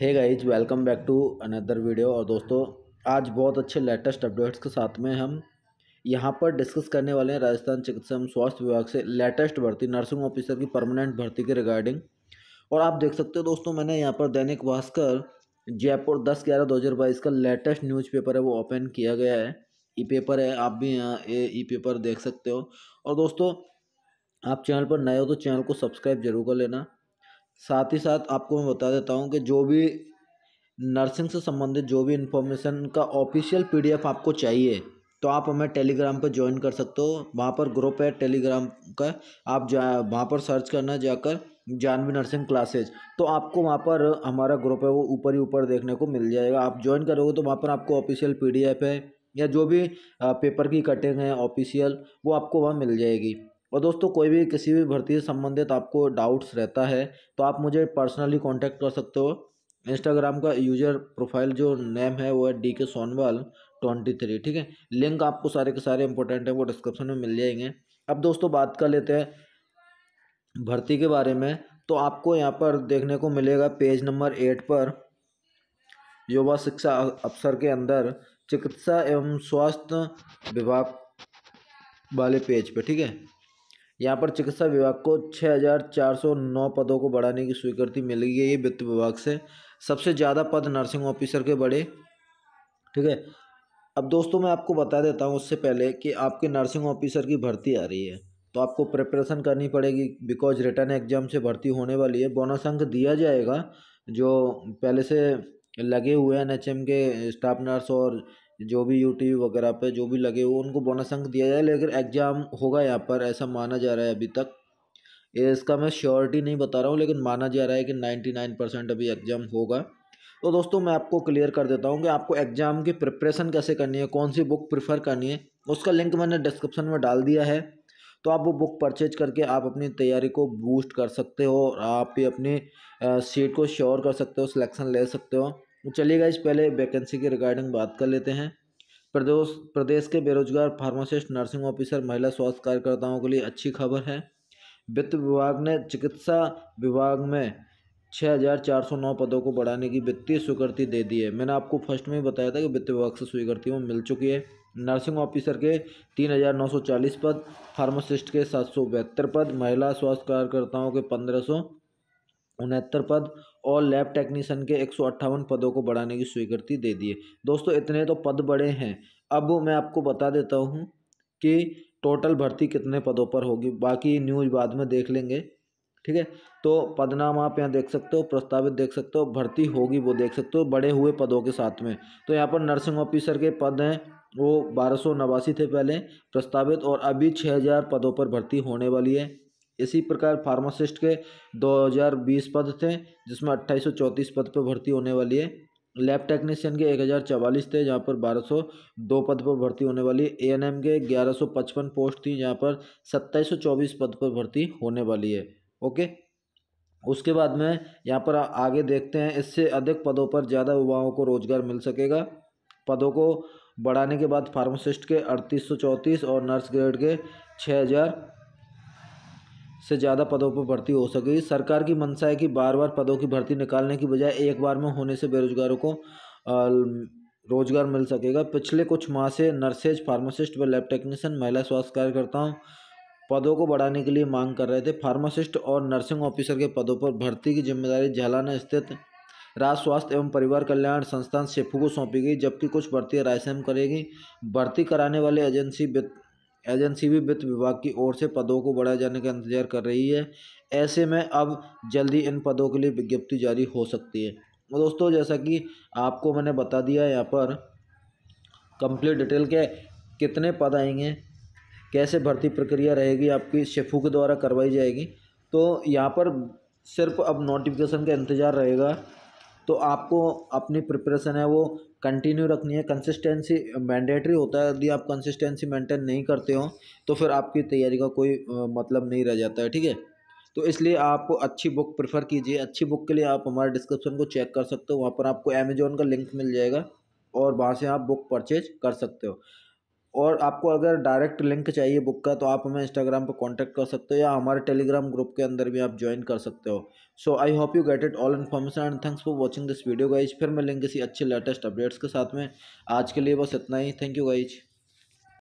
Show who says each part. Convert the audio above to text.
Speaker 1: है guys welcome back to another video और दोस्तों आज बहुत अच्छे लेटेस्ट अपडेट्स के साथ में हम यहाँ पर डिस्कस करने वाले हैं राजस्थान चिकित्सा एवं स्वास्थ्य विभाग से लेटेस्ट भर्ती नर्सिंग ऑफिसर की परमानेंट भर्ती के रिगार्डिंग और आप देख सकते हो दोस्तों मैंने यहाँ पर दैनिक भास्कर जयपुर दस ग्यारह दो हज़ार बाईस का लेटेस्ट न्यूज़ है वो ओपन किया गया है ई पेपर है आप भी यहाँ ई पेपर देख सकते हो और दोस्तों आप चैनल पर नए हो तो चैनल को सब्सक्राइब जरूर कर लेना साथ ही साथ आपको मैं बता देता हूँ कि जो भी नर्सिंग से संबंधित जो भी इन्फॉर्मेशन का ऑफिशियल पीडीएफ आपको चाहिए तो आप हमें टेलीग्राम पर ज्वाइन कर सकते हो वहाँ पर ग्रुप है टेलीग्राम का आप जा वहाँ पर सर्च करना जाकर जानवी नर्सिंग क्लासेज तो आपको वहाँ पर हमारा ग्रुप है वो ऊपर ही ऊपर देखने को मिल जाएगा आप ज्वाइन करोगे तो वहाँ पर आपको ऑफिशियल पी है या जो भी पेपर की कटिंग है ऑफिशियल वो आपको वहाँ मिल जाएगी और दोस्तों कोई भी किसी भी भर्ती से संबंधित आपको डाउट्स रहता है तो आप मुझे पर्सनली कांटेक्ट कर सकते हो इंस्टाग्राम का यूजर प्रोफाइल जो नेम है वो है डी के सोनवाल ट्वेंटी थ्री ठीक है लिंक आपको सारे के सारे इंपॉर्टेंट है वो डिस्क्रिप्शन में मिल जाएंगे अब दोस्तों बात कर लेते हैं भर्ती के बारे में तो आपको यहाँ पर देखने को मिलेगा पेज नंबर एट पर युवा शिक्षा अफसर के अंदर चिकित्सा एवं स्वास्थ्य विभाग वाले पेज पे ठीक है यहाँ पर चिकित्सा विभाग को 6,409 पदों को बढ़ाने की स्वीकृति मिल गई है ये वित्त विभाग से सबसे ज़्यादा पद नर्सिंग ऑफिसर के बढ़े ठीक है अब दोस्तों मैं आपको बता देता हूँ उससे पहले कि आपके नर्सिंग ऑफिसर की भर्ती आ रही है तो आपको प्रिपरेशन करनी पड़ेगी बिकॉज रिटर्न एग्जाम से भर्ती होने वाली है बोनस अंक दिया जाएगा जो पहले से लगे हुए हैं एन के स्टाफ नर्स और जो भी यूट्यूब वगैरह पे जो भी लगे हो उनको बोनस अंक दिया जाए लेकिन एग्ज़ाम होगा यहाँ पर ऐसा माना जा रहा है अभी तक ये इसका मैं श्योरिटी नहीं बता रहा हूँ लेकिन माना जा रहा है कि नाइन्टी नाइन परसेंट अभी एग्ज़ाम होगा तो दोस्तों मैं आपको क्लियर कर देता हूँ कि आपको एग्ज़ाम की प्रिपरेशन कैसे करनी है कौन सी बुक प्रिफर करनी है उसका लिंक मैंने डिस्क्रिप्शन में डाल दिया है तो आप वो बुक परचेज करके आप अपनी तैयारी को बूस्ट कर सकते हो और आप भी अपनी सीट को श्योर कर सकते हो सिलेक्शन ले सकते हो तो चलिए गाइज पहले वैकेंसी के रिगार्डिंग बात कर लेते हैं प्रदेश प्रदेश के बेरोजगार फार्मासिस्ट नर्सिंग ऑफिसर महिला स्वास्थ्य कार्यकर्ताओं के लिए अच्छी खबर है वित्त विभाग ने चिकित्सा विभाग में 6,409 पदों को बढ़ाने की वित्तीय स्वीकृति दे दी है मैंने आपको फर्स्ट में बताया था कि वित्त विभाग से स्वीकृति में मिल चुकी है नर्सिंग ऑफिसर के 3,940 पद फार्मासिस्ट के सात पद महिला स्वास्थ्य कार्यकर्ताओं के पंद्रह उनहत्तर पद और लैब टेक्नीसन के एक पदों को बढ़ाने की स्वीकृति दे दी है दोस्तों इतने तो पद बढ़े हैं अब मैं आपको बता देता हूँ कि टोटल भर्ती कितने पदों पर होगी बाकी न्यूज बाद में देख लेंगे ठीक है तो पदनाम आप यहाँ देख सकते हो प्रस्तावित देख सकते हो भर्ती होगी वो देख सकते हो बड़े हुए पदों के साथ में तो यहाँ पर नर्सिंग ऑफिसर के पद हैं वो बारह थे पहले प्रस्तावित और अभी छः हज़ार पदों पर भर्ती होने वाली है इसी प्रकार फार्मासिस्ट के 2020 पद थे जिसमें अट्ठाईस पद पर भर्ती होने वाली है लैब टेक्नीशियन के एक हज़ार चवालीस थे जहाँ पर बारह सौ दो पद पर भर्ती होने वाली ए एन एम के ग्यारह सौ पचपन पोस्ट थी जहाँ पर सत्ताईस सौ चौबीस पद पर भर्ती होने वाली है ओके उसके बाद में यहाँ पर आगे देखते हैं इससे अधिक पदों पर ज़्यादा युवाओं को रोजगार मिल सकेगा पदों को बढ़ाने के बाद फार्मासिस्ट के अड़तीस सौ चौंतीस और नर्स ग्रेड के छः हज़ार से ज़्यादा पदों पर भर्ती हो सके सरकार की मंशा है कि बार बार पदों की भर्ती निकालने की बजाय एक बार में होने से बेरोजगारों को रोजगार मिल सकेगा पिछले कुछ माह से नर्सेज फार्मासिस्ट व लैब टेक्नीशियन महिला स्वास्थ्य कार्यकर्ताओं पदों को बढ़ाने के लिए मांग कर रहे थे फार्मासिस्ट और नर्सिंग ऑफिसर के पदों पर भर्ती की जिम्मेदारी झालाना स्थित राज्य स्वास्थ्य एवं परिवार कल्याण संस्थान सेफू को सौंपी गई जबकि कुछ भर्ती रायसेम करेगी भर्ती कराने वाली एजेंसी एजेंसी भी वित्त विभाग की ओर से पदों को बढ़ाए जाने का इंतजार कर रही है ऐसे में अब जल्दी इन पदों के लिए विज्ञप्ति जारी हो सकती है तो दोस्तों जैसा कि आपको मैंने बता दिया यहाँ पर कंप्लीट डिटेल के कितने पद आएंगे कैसे भर्ती प्रक्रिया रहेगी आपकी शेफू के द्वारा करवाई जाएगी तो यहाँ पर सिर्फ अब नोटिफिकेशन का इंतज़ार रहेगा तो आपको अपनी प्रिपरेशन है वो कंटिन्यू रखनी है कंसिस्टेंसी मैंडेटरी होता है यदि आप कंसिस्टेंसी मेंटेन नहीं करते हो तो फिर आपकी तैयारी का कोई मतलब नहीं रह जाता है ठीक है तो इसलिए आप अच्छी बुक प्रेफर कीजिए अच्छी बुक के लिए आप हमारे डिस्क्रिप्शन को चेक कर सकते हो वहाँ पर आपको अमेजोन का लिंक मिल जाएगा और वहाँ से आप बुक परचेज कर सकते हो और आपको अगर डायरेक्ट लिंक चाहिए बुक का तो आप हमें इंस्टाग्राम पर कॉन्टैक्ट कर सकते हो या हमारे टेलीग्राम ग्रुप के अंदर भी आप ज्वाइन कर सकते हो so I hope you get it all information and thanks for watching this video guys फिर मैं लिंक किसी अच्छे लेटेस्ट अपडेट्स के साथ में आज के लिए बस इतना ही थैंक यू गाइज